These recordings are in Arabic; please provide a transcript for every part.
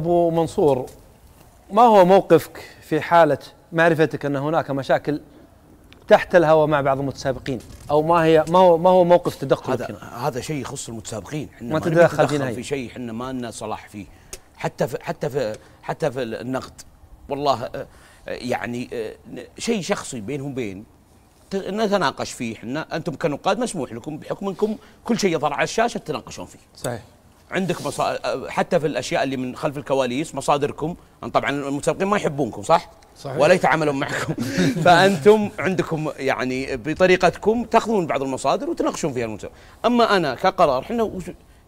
أبو منصور ما هو موقفك في حالة معرفتك أن هناك مشاكل تحت الهواء مع بعض المتسابقين أو ما هي ما هو ما هو موقف تدخلك هذا هذا شيء يخص المتسابقين احنا ما تدخل في شيء احنا ما لنا صلاح فيه حتى في حتى في حتى في النقد والله آه، يعني آه، شيء شخصي بينهم بين نتناقش فيه احنا انتم كنقاد مسموح لكم بحكم انكم كل شيء يظهر على الشاشه تتناقشون فيه صحيح عندك مصا... حتى في الاشياء اللي من خلف الكواليس مصادركم طبعا المتسابقين ما يحبونكم صح؟ صحيح ولا يتعاملون معكم فانتم عندكم يعني بطريقتكم تاخذون بعض المصادر وتناقشون فيها المتسابق اما انا كقرار احنا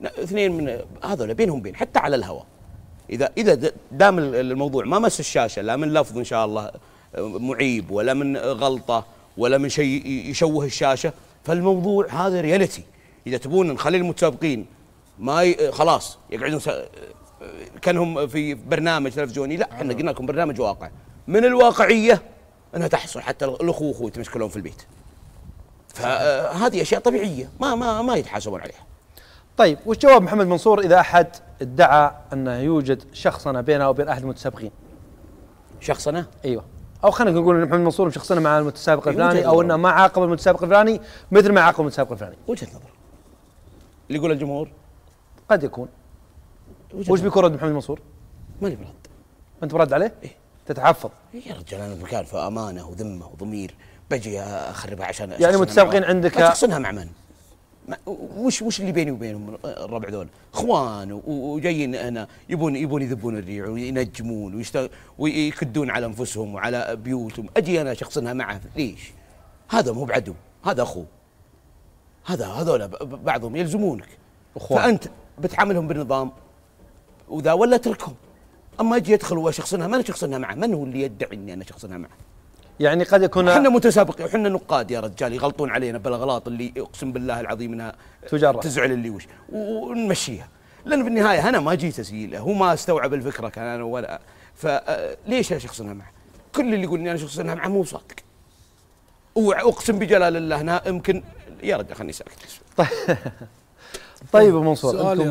اثنين من هذول بينهم بين حتى على الهواء اذا اذا دام الموضوع ما مس الشاشه لا من لفظ ان شاء الله معيب ولا من غلطه ولا من شيء يشوه الشاشه فالموضوع هذا رياليتي اذا تبون نخلي المتسابقين ما ي... خلاص يقعدون س... كانهم في برنامج تلفزيوني لا احنا آه. قلنا لكم برنامج واقع من الواقعيه انها تحصل حتى الاخوه واخوه يتمشكلون في البيت فهذه اشياء طبيعيه ما ما ما يتحاسبون عليها طيب وش جواب محمد منصور اذا احد ادعى انه يوجد شخصنه بينه وبين احد المتسابقين شخصنه ايوه او خلينا نقول ان محمد منصور شخصنا مع المتسابق إيه، الفلاني او انه ما عاقب المتسابق الفلاني مثل ما عاقب المتسابق الفلاني وجهه نظر اللي يقول الجمهور قد يكون وش بيكون رد محمد منصور؟ ماني برد انت برد عليه؟ إيه؟ تتحفظ إيه يا رجال انا مكان في امانه وذمه وضمير بجي اخربها عشان يعني متسابقين عندك تحصنها مع من؟ وش وش اللي بيني وبينهم الربع ذول؟ اخوان وجايين هنا يبون يبون يذبون الريع وينجمون ويكدون على انفسهم وعلى بيوتهم، اجي انا شخصنها معه ليش؟ هذا مو بعدو، هذا اخوه. هذا هذول بعضهم يلزمونك. اخوان فانت بتعاملهم بالنظام وذا ولا اتركهم اما اجي ادخل واشخصنها ما انا شخصنها معه من هو اللي يدعي اني انا شخصنها معه يعني قد يكون احنا متسابقين وحنا نقاد يا رجال يغلطون علينا بالاغلاط اللي اقسم بالله العظيم انها تجرب تزعل اللي وش ونمشيها لان في النهايه انا ما جيت اسيله هو ما استوعب الفكره كان انا ولا فليش انا شخصنها معه؟ كل اللي يقول اني انا شخصنها معه مو صادق واقسم بجلال الله انها يمكن يا رجال خليني ساكت طيب, طيب منصور